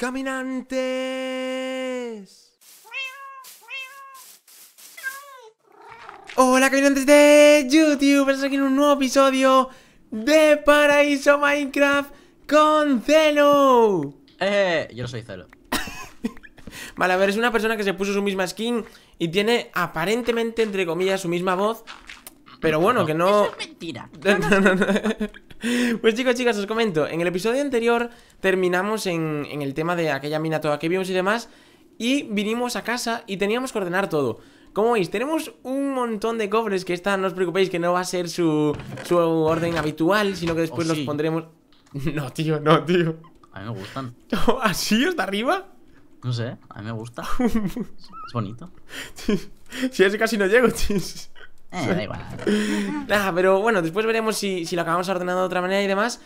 caminantes. Hola caminantes de YouTube, estamos aquí en un nuevo episodio de Paraíso Minecraft con Zelo! Eh, yo no soy Zelo. vale, a ver, es una persona que se puso su misma skin y tiene aparentemente, entre comillas, su misma voz, pero bueno, que no... Eso es mentira. pues chicos, chicas, os comento. En el episodio anterior terminamos en, el tema de aquella mina toda que vimos y demás. Y vinimos a casa y teníamos que ordenar todo. Como veis, tenemos un montón de cofres que esta, no os preocupéis, que no va a ser su, su orden habitual, sino que después Nos oh, los pondremos... No, tío, no, tío. A mí me gustan. ¿Así hasta arriba? No sé, a mí me gusta. es bonito. Sí, sí, casi no llego, chis. Eh, nada, pero bueno, después veremos si, lo acabamos ordenando de otra manera y demás.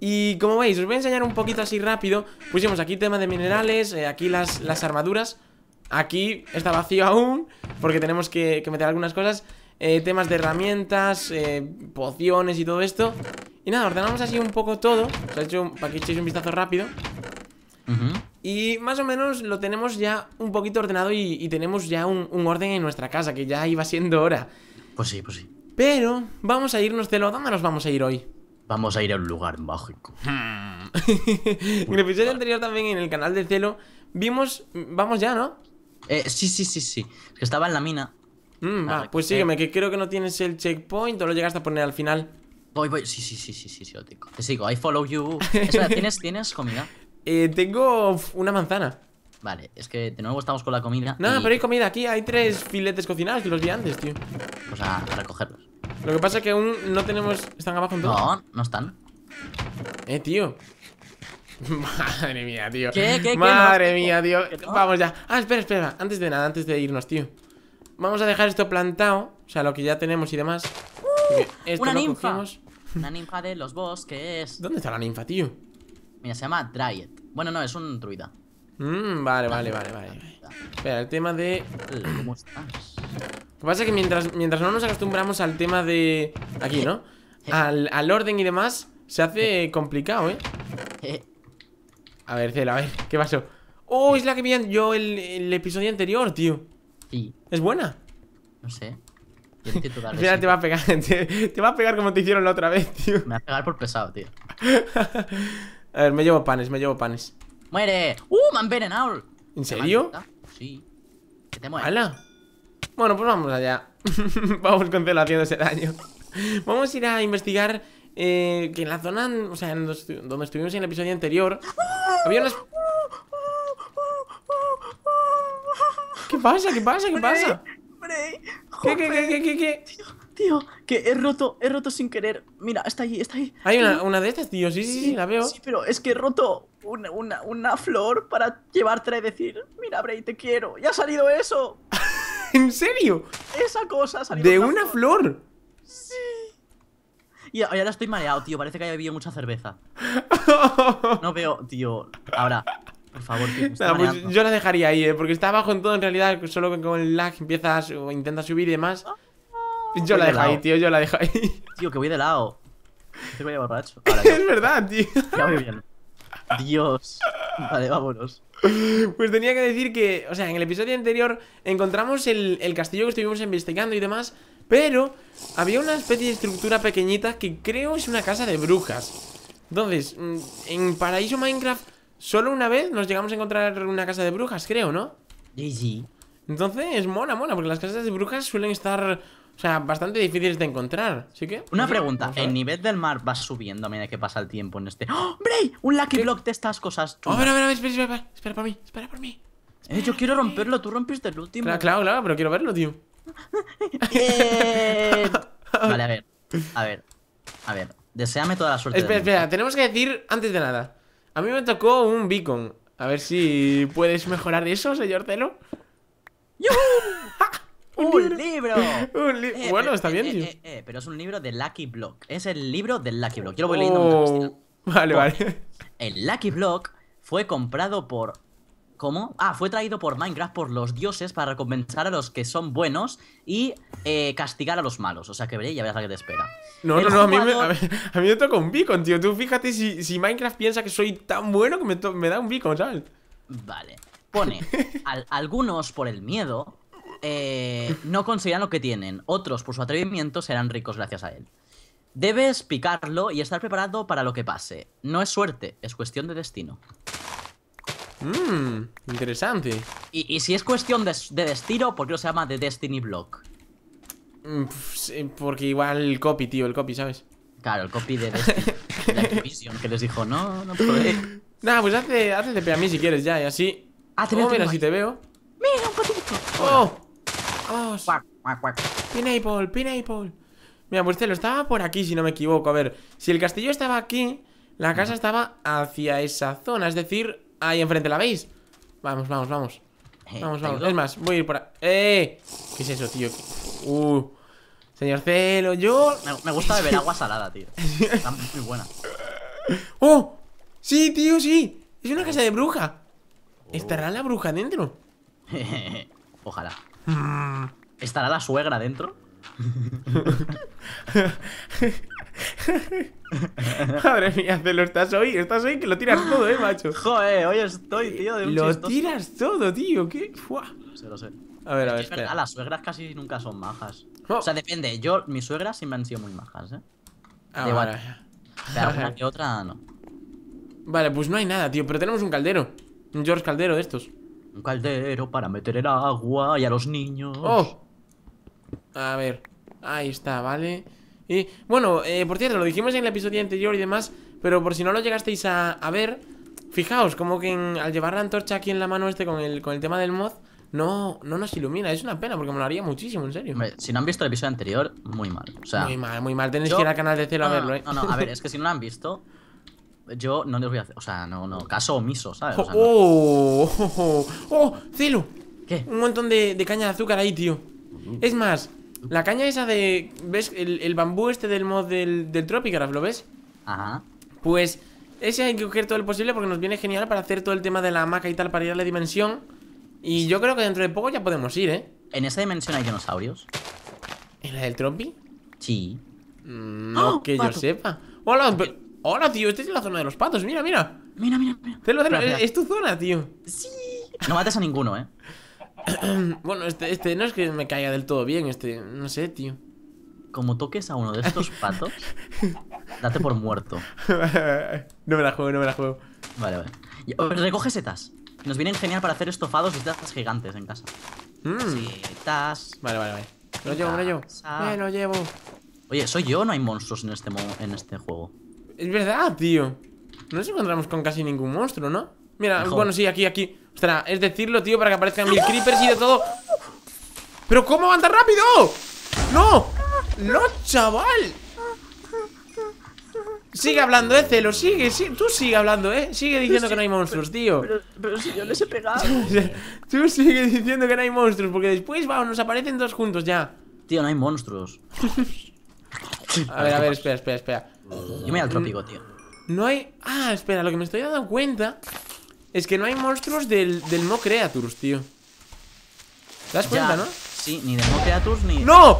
Y como veis, os voy a enseñar un poquito así rápido Pusimos aquí tema de minerales, eh, aquí las, las, armaduras Aquí está vacío aún, porque tenemos que, meter algunas cosas eh, Temas de herramientas, pociones y todo esto Y nada, ordenamos así un poco todo Os hecho para que echéis un vistazo rápido Y más o menos lo tenemos ya un poquito ordenado y, tenemos ya un, un orden en nuestra casa, que ya iba siendo hora pues sí, pues sí. Pero vamos a irnos celo. lo. ¿Dónde nos vamos a ir hoy? Vamos a ir a un lugar mágico. Hmm. en el episodio anterior también en el canal de celo. vimos. Vamos ya, ¿no? Eh, sí, sí, sí, sí. estaba en la mina. Hmm, pues sígueme, eh. que creo que no tienes el checkpoint o lo llegaste a poner al final. Voy, voy. Sí, sí, sí, sí, sí, sí, lo Te sigo. I follow you. ¿tienes, ¿tienes comida? Eh, tengo una manzana. Vale, es que de nuevo estamos con la comida. No, pero hay comida aquí. Hay tres filetes cocinados que los vi antes, tío. O a, recogerlos. Lo que pasa es que aún no tenemos. ¿Están abajo en todo? No, no están. Eh, tío. Madre mía, tío. ¿Qué, qué, Madre mía, tío. Vamos ya. Ah, espera, espera. Antes de nada, antes de irnos, tío. Vamos a dejar esto plantado. O sea, lo que ya tenemos y demás. ¡Uh! una ninfa. Una ninfa de los bosques. ¿Dónde está la ninfa, tío? Mira, se llama Dryet. Bueno, no, es un druida. Mm, vale, vale, vale, vale. Espera, el tema de... ¿Cómo estás? Lo que pasa es que mientras, mientras no nos acostumbramos al tema de... Aquí, ¿no? Al, orden y demás, se hace complicado, ¿eh? A ver, Cel, a ver, ¿qué pasó? ¡Oh, es la que vi yo el, el episodio anterior, tío! Sí. ¿Es buena? No sé. te va a pegar, te, va a pegar como te hicieron la otra vez, tío. Me va a pegar por pesado, tío. a ver, me llevo panes, me llevo panes. ¡Muere! ¡Uh! Me han envenenado. ¿En serio? Sí. Que te ¡Hala! Bueno, pues vamos allá. vamos con Celo ese daño. vamos a ir a investigar eh, que en la zona, o sea, en donde estuvimos en el episodio anterior, había unas... ¿Qué pasa? ¿Qué pasa? ¿Qué pasa? ¿Qué, qué, qué, qué, qué? qué? tío, que he roto, he roto sin querer. Mira, está ahí, está ahí. Hay una, una de estas, tío, sí, sí, sí, la veo. Sí, pero es que he roto una, flor para llevártela y decir, mira, Bray, te quiero. Ya ha salido eso. ¿En serio? Esa cosa ha salido. ¿De una flor? Sí. Y ahora estoy mareado, tío. Parece que haya bebido mucha cerveza. No veo, tío. Ahora, por favor, tío, pues yo la dejaría ahí, ¿eh? porque está abajo en todo en realidad. Solo con el lag empiezas o intentas subir y demás. Ah. Yo la dejo ahí, tío, yo la dejo ahí. Tío, que voy de lado. borracho. es verdad, tío. Dios. Vale, vámonos. Pues tenía que decir que, o sea, en el episodio anterior encontramos el, castillo que estuvimos investigando y demás, pero había una especie de estructura pequeñita que creo es una casa de brujas. Entonces, mm, en Paraíso Minecraft, solo una vez nos llegamos a encontrar una casa de brujas, creo, ¿no? Sí, sí. Entonces, mona, mona, porque las casas de brujas suelen estar o sea, bastante difíciles de encontrar. Así que. Una pregunta: ¿el nivel del mar va subiendo a medida que pasa el tiempo en este. ¡Oh, ¡Hombre! ¡Un lucky block de estas cosas! Oh, a espera, espera, espera, espera por mí, espera por mí. Eh, yo quiero romperlo, tú rompiste el último. Claro, claro, pero quiero verlo, tío. vale, a ver. A ver. A ver. Deseame toda la suerte. Espera, espera, tenemos que decir antes de nada. A mí me tocó un beacon. A ver si puedes mejorar eso, señor Celo. ¡Yuhu! ¡Un libro! bueno, está bien, pero es un libro de Lucky Block. Es el libro del Lucky Block. Yo lo voy leyendo. Oh, vale, vale. El Lucky Block fue comprado por ¿Cómo? Ah, fue traído por Minecraft por los dioses para recompensar a los que son buenos y eh, castigar a los malos. O sea que veréis y ya verás a qué te espera. No, no, no, a, mí me, toca un beacon, tío. Tú fíjate si, Minecraft piensa que soy tan bueno que me, da un beacon, ¿sabes? Vale. Pone, algunos por el miedo, eh, no conseguirán lo que tienen. Otros, por su atrevimiento, serán ricos gracias a él. Debes picarlo y estar preparado para lo que pase. No es suerte, es cuestión de destino. Mmm, interesante. Y, si es cuestión de, destino, ¿por qué lo se llama The Destiny Block? Mm, porque igual el copy, tío, el copy, ¿sabes? Claro, el copy de Destiny. que les dijo, no, no Nah, pues hazle hazte de a mí si quieres ya, y así. Ah, oh, si te veo. Mira, un poquito ¡Oh! ¡Vamos! Pineapple, Mira, pues estaba por aquí, si no me equivoco. A ver, si el castillo estaba aquí, la casa estaba hacia esa zona. Es decir, ahí enfrente, ¿la veis? Vamos, vamos, vamos. Eh, vamos, vamos. Es más, voy a ir por ahí. ¡Eh! ¿Qué es eso, tío? Uh. Señor Celo, yo. Me, gusta beber agua salada, tío. muy buena. ¡Oh! Sí, tío, sí. Es una casa de bruja. Uh. ¿Estará la bruja dentro? Ojalá. ¿Estará la suegra dentro? Madre mía, te lo estás hoy, estás hoy que lo tiras todo, eh, macho. Joder, hoy estoy, tío, de un Lo tiras todo, tío, ¿qué? Fuah. sé, A ver, a ver. Es verdad, las suegras casi nunca son majas. O sea, depende. Yo, mis suegras sí me han sido muy majas, eh. Ah, de vale. Pero una que otra no. Vale, pues no hay nada, tío, pero tenemos un caldero. Un George Caldero de estos. Un caldero para meter el agua y a los niños. ¡Oh! A ver, ahí está, ¿vale? Y bueno, eh, por cierto, lo dijimos en el episodio anterior y demás, pero por si no lo llegasteis a, ver, fijaos, como que al llevar la antorcha aquí en la mano este con el, con el tema del mod, no, no nos ilumina. Es una pena porque me lo haría muchísimo, en serio. si no han visto el episodio anterior, muy mal. O sea, muy mal, muy mal. Tenéis que ir al canal de cero a verlo, ¿eh? No, no, a ver, es que si no lo han visto, yo no les voy a hacer. O sea, no, no. Caso omiso, ¿sabes? oh, oh, oh, ¿Qué? Un montón de, caña de azúcar ahí, tío. Es más, la caña esa de. ¿Ves? El, bambú este del mod del, del ¿ahora ¿lo ves? Ajá. Pues ese hay que coger todo el posible porque nos viene genial para hacer todo el tema de la hamaca y tal para ir a la dimensión. Y yo creo que dentro de poco ya podemos ir, ¿eh? ¿En esa dimensión hay dinosaurios? ¿En la del Trompi? Sí. no mm, ¡Ah! que yo sepa. Hola, pero, Hola, tío, esta es la zona de los patos, mira, mira Mira, mira, mira es, tu zona, tío Sí No mates a ninguno, eh Bueno, este, este no es que me caiga del todo bien, este, no sé, tío Como toques a uno de estos patos Date por muerto No me la juego, no me la juego Vale, vale oh, Recoge setas Nos vienen genial para hacer estofados y setas gigantes en casa mm. Setas Vale, vale, vale lo llevo, me lo llevo lo llevo Oye, soy yo no hay monstruos en este, en este juego es verdad, tío No nos encontramos con casi ningún monstruo, ¿no? Mira, bueno, sí, aquí, aquí Ostras, es decirlo, tío, para que aparezcan mil creepers y de todo ¿Pero cómo van rápido? ¡No! ¡No, chaval! Sigue hablando, eh, Celo, sigue, sí. tú sigue hablando, eh Sigue diciendo que no hay monstruos, tío pero, pero, si yo les he pegado Tú sigue diciendo que no hay monstruos Porque después, vamos, nos aparecen dos juntos ya Tío, no hay monstruos A ver, a ver, espera, espera, espera yo me voy al mm, trópico, tío. No hay... Ah, espera, lo que me estoy dando cuenta es que no hay monstruos del, del Mo Creatures, tío. ¿Te das cuenta, no? Sí, ni del no Creatures ni... ¡No!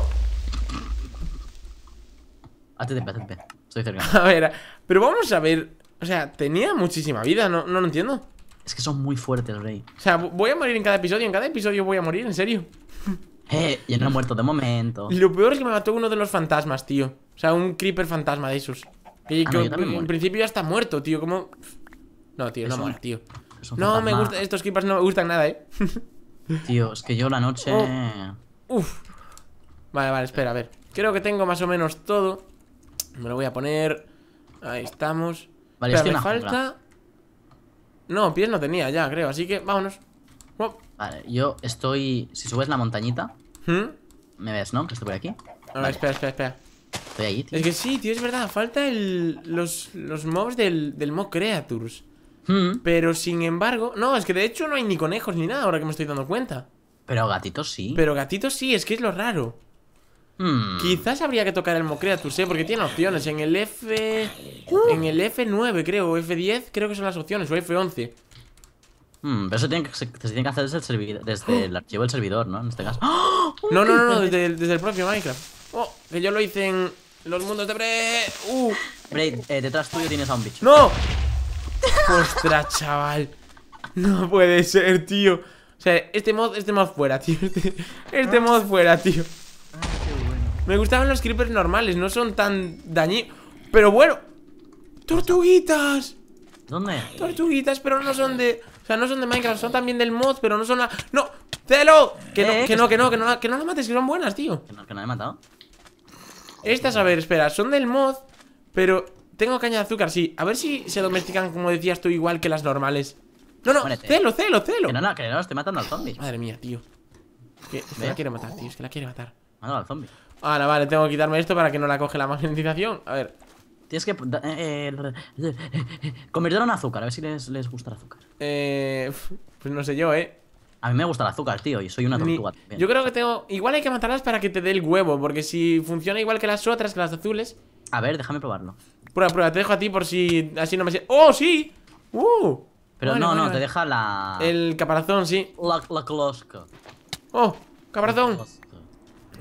pe. Estoy cerca. A ver, pero vamos a ver... O sea, tenía muchísima vida, no, no lo entiendo. Es que son muy fuertes, Rey. O sea, voy a morir en cada episodio, en cada episodio voy a morir, en serio. Eh, yo no he muerto de momento. Lo peor es que me mató uno de los fantasmas, tío. O sea, un creeper fantasma de esos. Y ah, que en principio ya está muerto, tío. Como. No, tío, no tío. No me gusta, estos creepers no me gustan nada, eh. tío, es que yo la noche. Oh, uf. Vale, vale, espera, a ver. Creo que tengo más o menos todo. Me lo voy a poner. Ahí estamos. Vale, Pero falta. No, pies no tenía ya, creo. Así que vámonos. Vale, yo estoy. Si subes la montañita, ¿Mm? me ves, ¿no? Que estoy por aquí. espera, espera, espera. Es que sí, tío, es verdad. Falta el, los, los mobs del, del mob Creatures. Hmm. Pero sin embargo. No, es que de hecho no hay ni conejos ni nada ahora que me estoy dando cuenta. Pero gatitos sí. Pero gatitos sí, es que es lo raro. Hmm. Quizás habría que tocar el Creatures, ¿eh? Porque tiene opciones. En el F. Uh. En el F9, creo, o F10, creo que son las opciones, o F11. Hmm, pero eso se, tiene que hacer desde, el, servidor, desde el archivo del servidor, ¿no? En este caso. No, no, no, no desde, desde, el propio Minecraft. Oh, que yo lo hice en, los mundos de Bray! Uh. Bray, eh, detrás tuyo tienes a un bicho. ¡No! ¡Ostras, chaval! No puede ser, tío. O sea, este mod, este mod fuera, tío. Este, este ah. mod fuera, tío. Ah, Me gustaban los creepers normales, no son tan dañinos. Pero bueno. ¡Tortuguitas! ¿Dónde? Tortuguitas, pero no son de. O sea, no son de Minecraft, son también del mod, pero no son la. ¡No! ¡Celo! Que, no, eh, que, no, que no, que no, que no, que no las mates, que son buenas, tío. Que no, que he matado. Estas, a ver, espera, son del mod Pero tengo caña de azúcar, sí A ver si se domestican, como decías tú, igual que las normales No, no, celo, celo, celo que No, que no, estoy matando al zombie Madre mía, tío que, la quiere matar, tío, es que la quiere matar Mano al zombie Ahora, vale, tengo que quitarme esto para que no la coge la magnetización A ver Tienes que eh, eh, eh, eh convertirlo en azúcar, a ver si les, les gusta el azúcar. Eh, pues no sé yo, eh. A mí me gusta el azúcar, tío, y soy una tortuga. Yo creo que tengo. Igual hay que matarlas para que te dé el huevo, porque si funciona igual que las otras, que las azules. A ver, déjame probarlo. Prueba, prueba, te dejo a ti por si así no me. ¡Oh, sí! ¡Uh! Pero no, no, te deja la. El caparazón, sí. La, la ¡Oh! ¡Caparazón!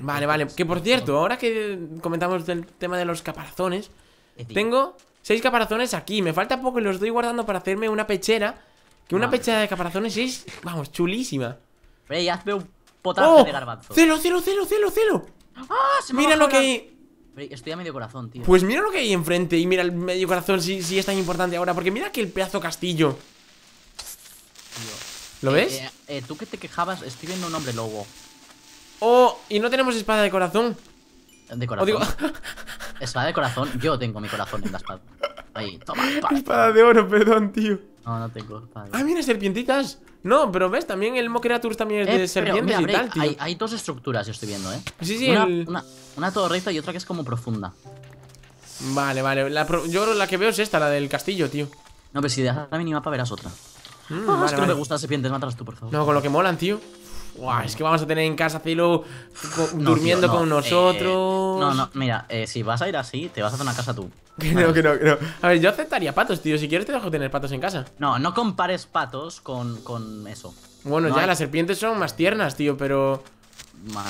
Vale, vale. Que por cierto, ahora que comentamos el tema de los caparazones, eh, tengo seis caparazones aquí. Me falta poco y los estoy guardando para hacerme una pechera que una pecha de caparazones es, vamos, chulísima. Frey, hazme un ¡Oh! de garbanzo. ¡Celo, celo, celo, celo, celo! ¡Ah! mira lo que hay. estoy a medio corazón, tío. Pues mira lo que hay enfrente y mira el medio corazón si, es tan importante ahora. Porque mira que el pedazo castillo. ¿Lo eh, ves? Eh, eh, tú que te quejabas, estoy viendo un hombre lobo. Oh, y no tenemos espada de corazón. De corazón. espada de corazón, yo tengo mi corazón en la espada. Ahí, toma. Espada de oro, perdón, tío. No, no tengo Ah, mira, serpientitas. No, pero ves, también el Mocreatures también es de eh, serpientes y tal, tío. Hay, dos estructuras, yo estoy viendo, eh. Sí, sí, Una, una, todo y otra que es como profunda. Vale, vale. Yo la que veo es esta, la del castillo, tío. No, pero si dejas la minimapa verás otra. No, mm, ah, es que no me gustan las serpientes, mátalas tú, por favor. No, con lo que molan, tío es que vamos a tener en casa Cilu durmiendo con eh, nosotros. no, no, mira, eh, si vas a ir así, te vas a hacer una casa tú. Que no, que no, que no. A ver, yo aceptaría patos, tío. Si quieres, te dejo tener patos en casa. No, no compares patos con, eso. Bueno, ya, las serpientes son más tiernas, tío, pero.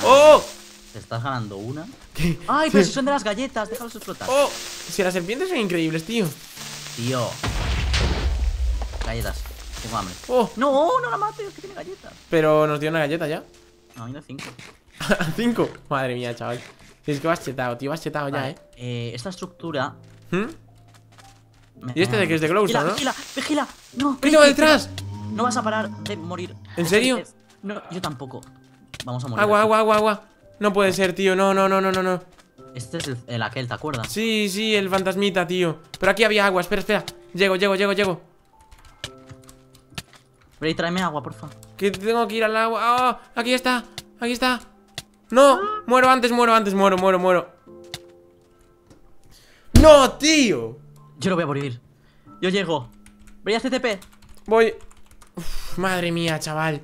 ¡Oh! ¿Te estás ganando una? ¡Ay, pero si son de las galletas! Déjalos explotar. ¡Oh! Si las serpientes son increíbles, tío. Tío. Galletas. Oh. No, no la es que tiene galletas. Pero nos dio una galleta ya. No, hay no cinco. ¿Cinco? Madre mía, chaval. Es que vas chetado, tío, vas chetado ya, eh. eh. Esta estructura. ¿Mm? ¿Y este de que es de Glowstone, no? Vigila, vigila. No, ¿Qué detrás? No vas a parar de morir. ¿En serio? No, yo tampoco. Vamos a morir. Agua, agua, agua, agua. No puede ser, tío. No, no, no, no, no, no. Este es el, el aquel, ¿te acuerdas? Sí, sí, el fantasmita, tío. Pero aquí había agua, espera, espera. Llego, llego, llego, llego. Bray, tráeme agua, porfa. Que tengo que ir al agua. ¡Ah! Aquí está, aquí está. No, muero antes, muero antes, muero, muero, muero. No, tío. Yo lo voy a morir. Yo llego. Bray, a Voy. madre mía, chaval.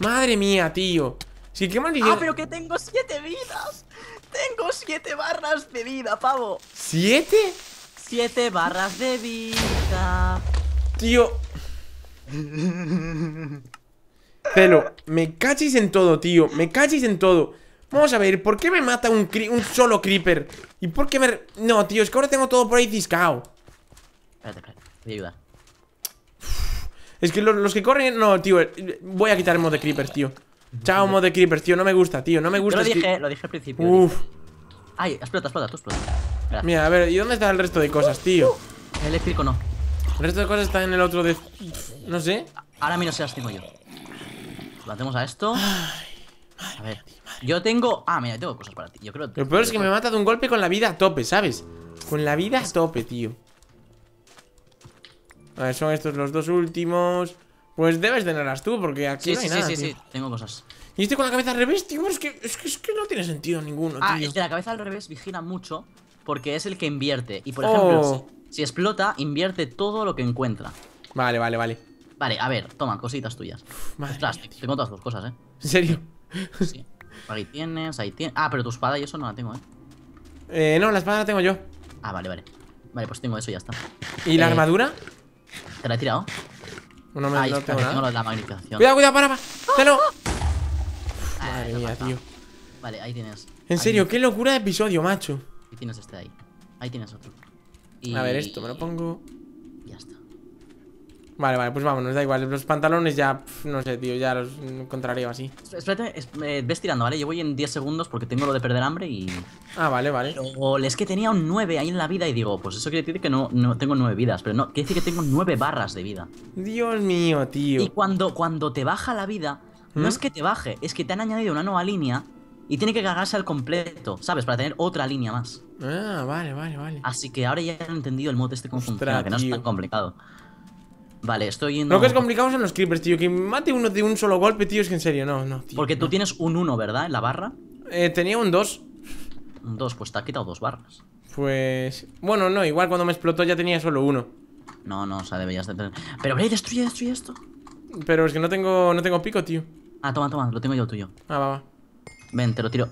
Madre mía, tío. Sí, qué maldición. Ah, pero que tengo siete vidas. Tengo siete barras de vida, pavo. ¿Siete? Siete barras de vida. Tío, pero me cachis en todo, tío. Me cachis en todo. Vamos a ver, ¿por qué me mata un, solo creeper? ¿Y por qué me...? No, tío, es que ahora tengo todo por ahí ciscao. Espérate, espérate. Es que los, que corren... No, tío, voy a quitar el mod de creepers, tío. Chao, mod de creepers, tío. No me gusta, tío. No me gusta. lo dije, al principio. Uf. Ay, explota, explota, tú Mira, a ver, ¿y dónde está el resto de cosas, tío? eléctrico no. El resto de cosas están en el otro de... No sé. Ahora mismo se las tengo yo. Lo hacemos a esto. a ver. yo tengo... Ah, mira, tengo cosas para ti. Yo creo... Lo peor es que me mata de un golpe con la vida a tope, ¿sabes? Con la vida a tope, tío. A ver, son estos los dos últimos. Pues debes tenerlas tú, porque aquí no hay sí, nada, Sí, sí, sí, tengo cosas. Y este con la cabeza al revés, tío, es que, es que, no tiene sentido ninguno, ah, tío. Ah, este la cabeza al revés vigila mucho porque es el que invierte. Y por ejemplo, oh. Si explota, invierte todo lo que encuentra. Vale, vale, vale. Vale, a ver, toma, cositas tuyas. Ostras, tengo todas tus cosas, ¿eh? ¿En serio? Sí. Ahí tienes, ahí tienes. Ah, pero tu espada y eso no la tengo, ¿eh? Eh, no, la espada la tengo yo. Ah, vale, vale. Vale, pues tengo eso y ya está. ¿Y la eh, armadura? ¿Te la he tirado? No me lo no tengo, nada. tengo la magnificación. Cuidado, cuidado, para, para. no! Ah, ah. Madre ah, tío. Vale, ahí tienes. En serio, qué locura de episodio, macho. Y tienes este de ahí. Ahí tienes otro. A ver, esto me lo pongo. Ya está. Vale, vale, pues vámonos, da igual. Los pantalones ya, no sé, tío, ya los encontraré así. Espérate, ves tirando, ¿vale? Yo voy en 10 segundos porque tengo lo de perder hambre y... Ah, vale, vale. O es que tenía un 9 ahí en la vida y digo, pues eso quiere decir que no, no tengo 9 vidas, pero no, quiere decir que tengo 9 barras de vida. Dios mío, tío. Y cuando, cuando te baja la vida, no ¿Mm? es que te baje, es que te han añadido una nueva línea y tiene que cargarse al completo, ¿sabes? Para tener otra línea más. Ah, vale, vale, vale. Así que ahora ya he entendido el mod este conjunto que no es tan complicado. Vale, estoy yendo... Lo que es complicado son los creepers, tío. Que mate uno de un solo golpe, tío, es que en serio, no, no, tío. Porque tú tienes un 1, ¿verdad? En la barra. Eh, tenía un 2. Un 2, pues te ha quitado dos barras. Pues... Bueno, no, igual cuando me explotó ya tenía solo uno. No, no, o sea, deberías de tener... Pero, Blade, destruye, destruye esto. Pero es que no tengo, no tengo pico, tío. Ah, toma, toma, lo tengo yo tuyo. Ah, va, va. Ven, te lo tiro.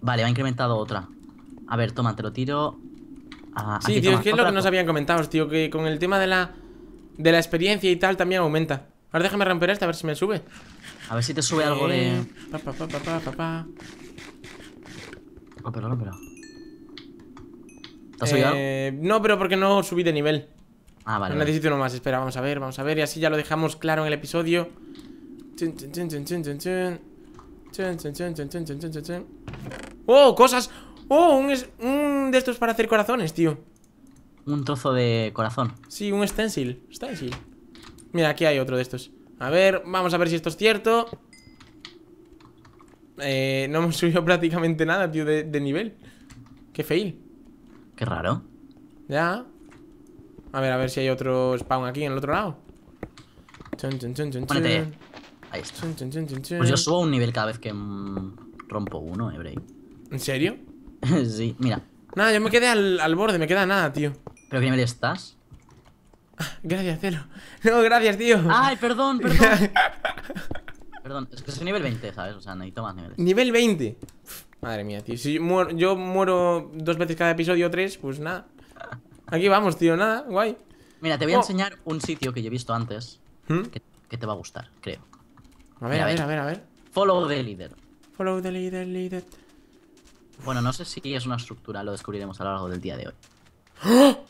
Vale, ha incrementado otra. A ver, toma, te lo tiro. Ah, sí, tío, es que es lo que nos habían comentado, tío, que con el tema de la, de la experiencia y tal también aumenta. Ahora déjame romper esta a ver si me sube. A ver si te sube algo de. Pa, No, pero porque no subí de nivel. Ah, vale. No necesito más. Espera, vamos a ver, vamos a ver. Y así ya lo dejamos claro en el episodio. ¡Oh, cosas! ¡Oh, un, un de estos para hacer corazones, tío! Un trozo de corazón. Sí, un stencil. Mira, aquí hay otro de estos. A ver, vamos a ver si esto es cierto. Eh, no hemos subido prácticamente nada, tío, de, nivel. Qué fail. Qué raro. Ya. A ver, a ver si hay otro spawn aquí en el otro lado. Ahí está. Pues yo subo un nivel cada vez que mm, rompo uno, eh, ¿En serio? sí, mira. Nada, yo me quedé al, borde, me queda nada, tío. ¿Pero qué nivel estás? Ah, gracias, Celo. No, gracias, tío. Ay, perdón, perdón. perdón, es que es nivel 20, ¿sabes? O sea, necesito más niveles. ¿Nivel 20? madre mía, tío. Si yo muero, dos veces cada episodio, tres, pues nada. Aquí vamos, tío, nada, guay. Mira, te voy a oh. enseñar un sitio que yo he visto antes ¿Mm? que te va a gustar, creo. A ver, a ver, a ver, a ver. Follow the leader. Follow the leader, leader. Bueno, no sé si es una estructura, lo descubriremos a lo largo del día de hoy. ¡Oh!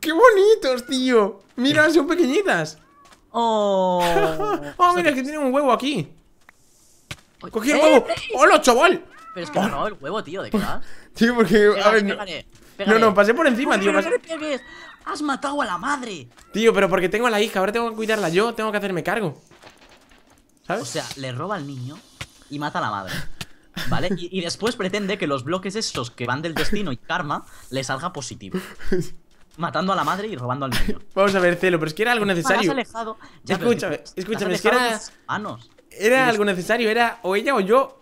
¡Qué bonitos, tío! Mira, son pequeñitas. ¡Oh! ¡Oh, mira, que tiene un huevo aquí! ¡Cogí el eh, huevo! Eh. ¡Hola, chaval! Pero es que no, el huevo, tío, ¿de qué va? Tío, porque. a ver, no. No, no, pasé por encima, tío. ¡Has matado a la madre! Tío, pero porque tengo a la hija, ahora tengo que cuidarla yo, tengo que hacerme cargo. O sea, le roba al niño y mata a la madre. ¿Vale? Y, después pretende que los bloques estos que van del destino y karma le salga positivo. matando a la madre y robando al niño. Vamos a ver, Celo, pero es que era algo necesario. escúchame, escúchame, es que era. Era algo necesario, era o ella o yo.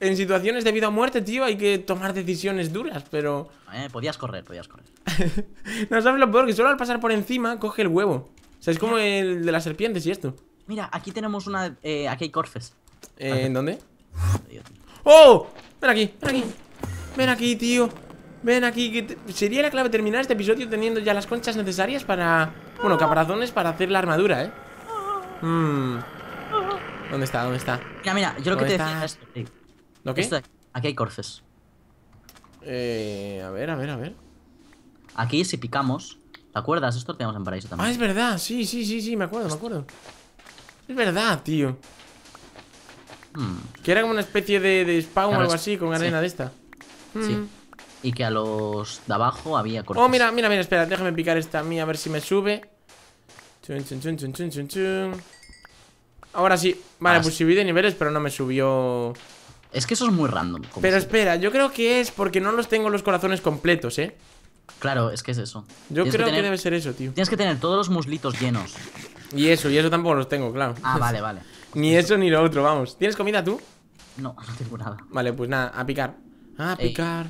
En situaciones de vida o muerte, tío, hay que tomar decisiones duras, pero. Eh, podías correr, podías correr. no sabes lo peor, que solo al pasar por encima coge el huevo. O sea, es como el de las serpientes y esto. Mira, aquí tenemos una. Eh, aquí hay corfes. ¿En dónde? ¡Oh! Ven aquí, ven aquí. Ven aquí, tío. Ven aquí. Que Sería la clave terminar este episodio teniendo ya las conchas necesarias para. Bueno, caparazones para hacer la armadura, ¿eh? Mm. ¿Dónde está? ¿Dónde está? Mira, mira, yo lo que te decía es aquí hay corfes. Eh. A ver, a ver, a ver. Aquí si picamos. ¿Te acuerdas? Esto lo tenemos en paraíso también. Ah, es verdad. Sí, sí, sí, sí, me acuerdo, me acuerdo. Es verdad, tío. Hmm. Que era como una especie de, spawn o algo así con arena de esta. Sí. Hmm. Y que a los de abajo había cortes. Oh, mira, mira, mira, espera, déjame picar esta mía a ver si me sube. Chun, chun, chun, chun, chun, chun, chun. Ahora sí. Vale, ah, pues subí de niveles, pero no me subió. Es que eso es muy random. Pero espera, yo creo que es porque no los tengo los corazones completos, ¿eh? Claro, es que es eso. Yo creo que, debe ser eso, tío. Tienes que tener todos los muslitos llenos. Y eso, y eso tampoco los tengo, claro. Ah, vale, vale. ni eso ni lo otro, vamos. ¿Tienes comida tú? No, no tengo nada. Vale, pues nada, a picar. A picar.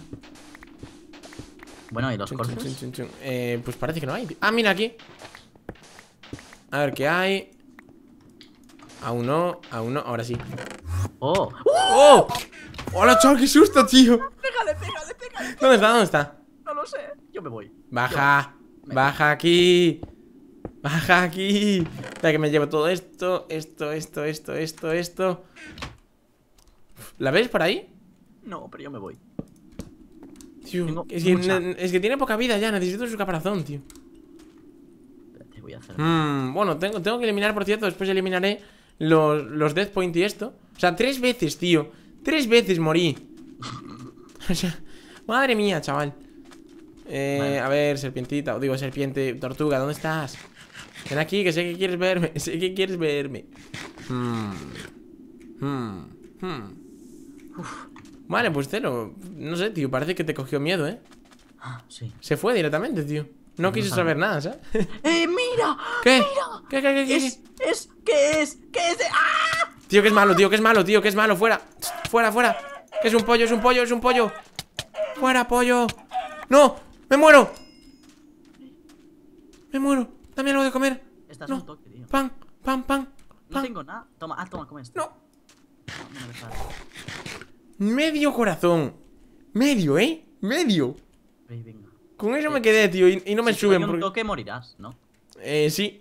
Bueno, ¿y los cortes? Eh, pues parece que no hay. Ah, mira aquí. A ver qué hay. A uno, a uno. ahora sí. ¡Oh! ¡Oh! ¡Hola, chaval! ¡Qué susto, tío! ¡Pégale, pégale! pégale. ¿Dónde está? ¿Dónde está? No lo sé. Yo me voy. Baja. baja aquí. Baja aquí. Para que me llevo todo esto, esto, esto, esto, esto, esto. ¿La ves por ahí? No, pero yo me voy. Tío, es, que, tiene poca vida ya, necesito su caparazón, tío. Espérate, voy a hacer. Hmm, bueno, tengo, que eliminar, por cierto, después eliminaré los, los Death Point y esto. O sea, tres veces, tío. Tres veces morí. o madre mía, chaval. Eh, a ver, serpientita, digo serpiente, tortuga, ¿dónde estás? Ven aquí, que sé que quieres verme, sé que quieres verme. Hmm. Hmm. Hmm. Vale, pues cero. No sé, tío, parece que te cogió miedo, ¿eh? Ah, sí. Se fue directamente, tío. No, pues quiso saber nada, ¿sabes? ¡Eh, mira! ¿Qué? ¡Mira! ¿Qué, qué, qué, qué? Es, es, ¿Qué es? ¿Qué es? ¡Ah! Tío, que es malo, tío, que es malo, tío, que es malo. Fuera, fuera, fuera. Que es un pollo, es un pollo, es un pollo. Fuera, pollo. ¡No! ¡Me muero! ¡Me muero! Dame algo de comer. Estás no. un toque, tío. Pan, pan, pan. No tengo nada. Toma, ah, toma, come esto. No. Medio corazón. Medio, ¿eh? Medio. Con eso me quedé, tío, y, no me suben. Si porque... toque morirás, ¿no? Eh, sí.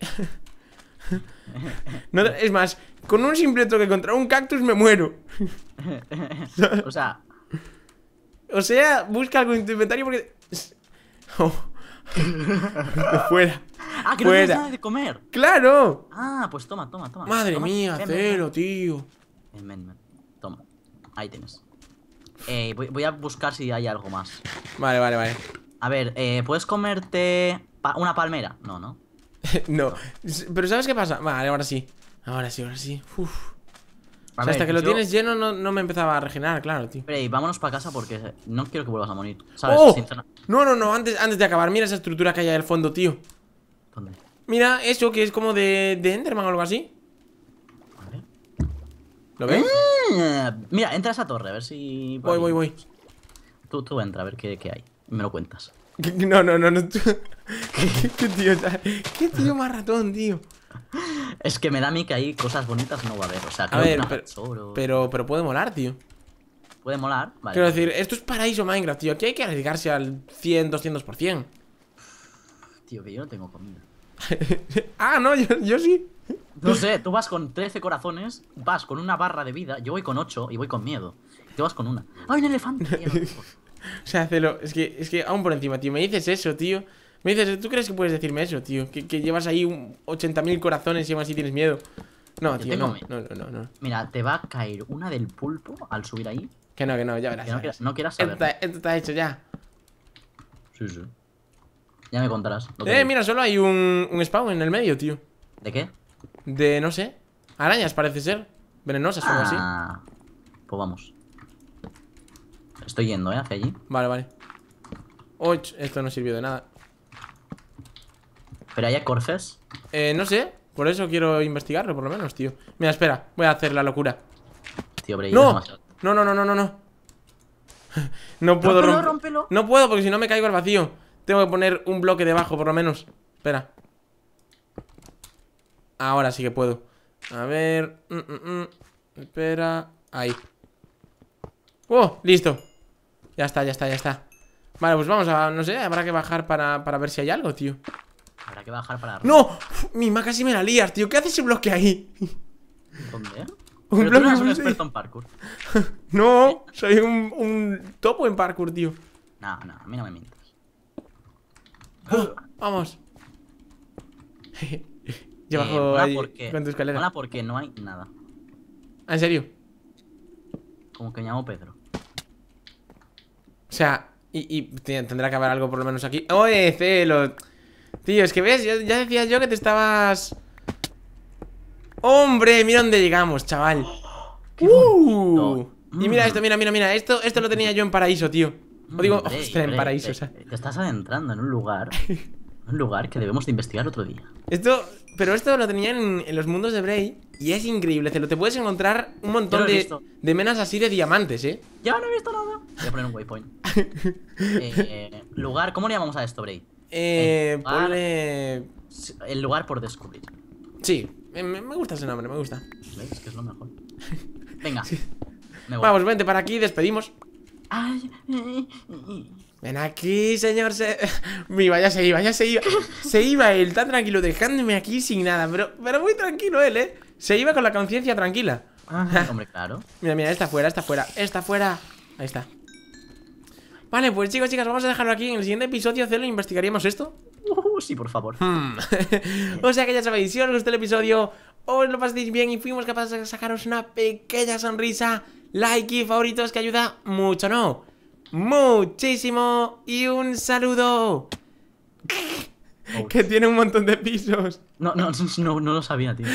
es más, con un simple toque contra un cactus me muero. o sea. O sea, busca algo en tu inventario porque fuera. Ah, que no nada de comer. ¡Claro! Ah, pues toma, toma, toma. Madre mía, cero, tío. toma. Ahí tienes. Eh, voy, a buscar si hay algo más. Vale, vale, vale. A ver, eh, ¿puedes comerte una palmera? No, no. no. Pero ¿sabes qué pasa? Vale, ahora sí. Ahora sí, ahora sí. Uf. O sea, hasta que lo tienes lleno no, me empezaba a regenerar, claro, tío. Espera vámonos para casa porque no quiero que vuelvas a morir, ¿sabes? ¡Oh! no, no, no, antes, antes de acabar, mira esa estructura que hay ahí al fondo, tío. ¿Dónde? Mira eso que es como de, de Enderman o algo así. Vale. ¿Lo ves? Mm. mira, entra a esa torre, a ver si... Voy, voy, voy. Tú, tú entra, a ver qué, qué hay. Me lo cuentas. No, no, no, no. ¿Qué, tío, qué tío más ratón, tío. Es que me da a mí que ahí cosas bonitas no va a haber. O sea, a ver, pero, pero, puede molar, tío. Puede molar, vale. Quiero decir, esto es paraíso Minecraft, tío. Aquí hay que arriesgarse al 100, 200%. Tío, que yo no tengo comida. ah, no, yo, sí. No sé, tú vas con 13 corazones, vas con una barra de vida, yo voy con 8 y voy con miedo. Tú vas con una. ¡Ay, un elefante! O sea, Celo, es que, es que aún por encima, tío. Me dices eso, tío. Me dices, ¿tú crees que puedes decirme eso, tío? Que, llevas ahí 80.000 corazones y aún así tienes miedo. No, tío, no, no, no, no, Mira, te va a caer una del pulpo al subir ahí. Que no, que no, ya verás. no, quieras, saber. Esto, está hecho ya. Sí, sí. Ya me contarás. Eh, mira, solo hay un, un spawn en el medio, tío. ¿De qué? De, no sé. Arañas, parece ser. Venenosas o algo así. Ah, pues vamos. Estoy yendo, ¿eh? Hacia allí. Vale, vale. esto no sirvió de nada. ¿Pero hay corces? Eh, no sé. Por eso quiero investigarlo, por lo menos, tío. Mira, espera. Voy a hacer la locura. Tío, ¡No! no, no, no, no, no, no. puedo romperlo No puedo, porque si no me caigo al vacío. Tengo que poner un bloque debajo, por lo menos. Espera. Ahora sí que puedo. A ver. Mm, mm, mm. Espera. Ahí. ¡Oh! Listo. Ya está, ya está, ya está Vale, pues vamos a, no sé, habrá que bajar para, para ver si hay algo, tío Habrá que bajar para arriba. ¡No! mi casi me la lías, tío ¿Qué hace ese bloque ahí? ¿Dónde? Un no un experto en parkour No, soy un, un, topo en parkour, tío No, no, a mí no me mientas ah, Vamos Yo eh, bajo ahí porque, con tu escalera porque no hay nada ¿En serio? Como que me llamo Pedro o sea, y, y tendrá que haber algo por lo menos aquí ¡Oye, Celo! Tío, es que ves, ya decía yo que te estabas... ¡Hombre! Mira dónde llegamos, chaval ¡Uh! Y mira esto, mira, mira, mira Esto, esto lo tenía yo en paraíso, tío O digo, en eh, paraíso, eh, o sea Te estás adentrando en un lugar Un lugar que debemos de investigar otro día Esto, pero esto lo tenía en los mundos de Bray y es increíble, te lo te puedes encontrar un montón de, de, menas así de diamantes, ¿eh? Ya no he visto nada. Voy a poner un waypoint. Eh, lugar, ¿cómo le llamamos a esto, Bray? Eh, el eh, el lugar por descubrir. Sí, me, gusta ese nombre, me gusta. Venga. Vamos, vente para aquí, despedimos. Ven aquí, señor. Se... Mi, vaya se iba, ya se iba. Se iba él, tan tranquilo, dejándome aquí sin nada. Pero, pero muy tranquilo él, ¿eh? Se iba con la conciencia tranquila. Ah, hombre, claro. mira, mira, está fuera, está fuera, está fuera. Ahí está. Vale, pues chicos, chicas, vamos a dejarlo aquí. En el siguiente episodio, Celo, investigaríamos esto. Uh, sí, por favor. Hmm. o sea que ya sabéis, si os gustó el episodio, os lo paséis bien y fuimos capaces de sacaros una pequeña sonrisa, like y favoritos que ayuda mucho, ¿no? Muchísimo y un saludo. Que tiene un montón de pisos. No, no, no, lo sabía, tío.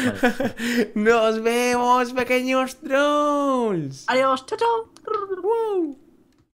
Nos vemos, pequeños trolls. Adiós, chao, chao.